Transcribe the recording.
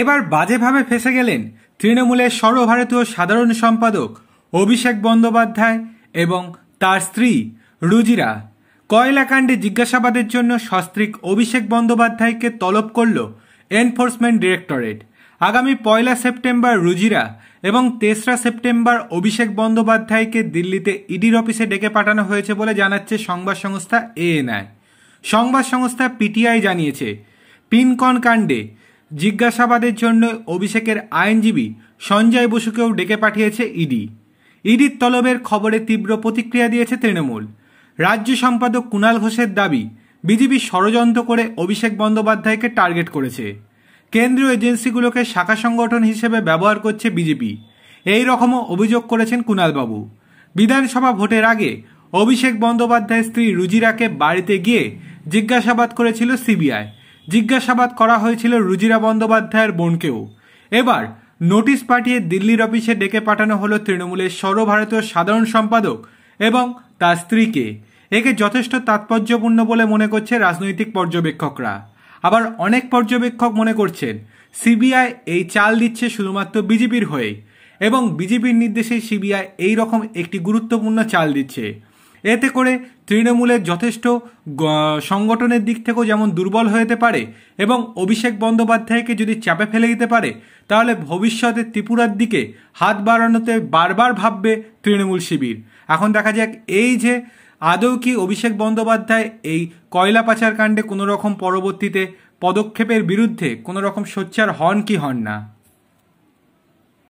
এবার বাজেভাবে ফেসে গেলেন তৃণমূলের সর্বভারতীয় সাধারণ সম্পাদক অভিষেক বন্দ্যোপাধ্যায় এবং তার স্ত্রী রুজিরা কয়লাকাণ্ডে জিজ্ঞাসাবাদের জন্য সস্ত্রীক অভিষেক বন্দ্যোপাধ্যায়কে তলব করল এনফোর্সমেন্ট ডিরেক্টরেট আগামী পয়লা সেপ্টেম্বর রুজিরা এবং তেসরা সেপ্টেম্বর অভিষেক বন্দ্যোপাধ্যায়কে দিল্লিতে ইডির অফিসে ডেকে পাঠানো হয়েছে বলে জানাচ্ছে সংবাদ সংস্থা এএনআই সংবাদ সংস্থা পিটিআই জানিয়েছে পিনকন কাণ্ডে জিজ্ঞাসাবাদের জন্য অভিষেকের আইনজীবী সঞ্জয় বসুকেও ডেকে পাঠিয়েছে ইডি ইডির তলবের খবরে তীব্র প্রতিক্রিয়া দিয়েছে তৃণমূল রাজ্য সম্পাদক কুণাল ঘোষের দাবি বিজেপি ষড়যন্ত্র করে অভিষেক বন্দ্যোপাধ্যায়কে টার্গেট করেছে কেন্দ্রীয় এজেন্সিগুলোকে শাখা সংগঠন হিসেবে ব্যবহার করছে বিজেপি এই রকমও অভিযোগ করেছেন কুণালবাবু বিধানসভা ভোটের আগে অভিষেক বন্দ্যোপাধ্যায়ের স্ত্রী রুজিরাকে বাড়িতে গিয়ে জিজ্ঞাসাবাদ করেছিল সিবিআই জিজ্ঞাসাবাদ করা হয়েছিল রুজিরা বন্দ্যোপাধ্যায়ের বোনকেও এবার নোটিশ পাঠিয়ে দিল্লির অফিসে ডেকে পাঠানো হলো তৃণমূলের সর্বভারতীয় সাধারণ সম্পাদক এবং তার স্ত্রীকে একে যথেষ্ট তাৎপর্যপূর্ণ বলে মনে করছে রাজনৈতিক পর্যবেক্ষকরা আবার অনেক পর্যবেক্ষক মনে করছেন সিবিআই এই চাল দিচ্ছে শুধুমাত্র বিজেপির হয়ে এবং বিজেপির নির্দেশে সিবিআই এই রকম একটি গুরুত্বপূর্ণ চাল দিচ্ছে এতে করে তৃণমূলের যথেষ্ট সংগঠনের দিক থেকেও যেমন দুর্বল হয়েতে পারে এবং অভিষেক বন্দ্যোপাধ্যায়কে যদি চাপে ফেলে দিতে পারে তাহলে ভবিষ্যতে ত্রিপুরার দিকে হাত বাড়ানোতে বারবার ভাববে তৃণমূল শিবির এখন দেখা যাক এই যে আদৌ কি অভিষেক বন্দ্যোপাধ্যায় এই কয়লা পাচার কাণ্ডে কোনো রকম পরবর্তীতে পদক্ষেপের বিরুদ্ধে কোনো রকম সোচ্চার হন কি হন না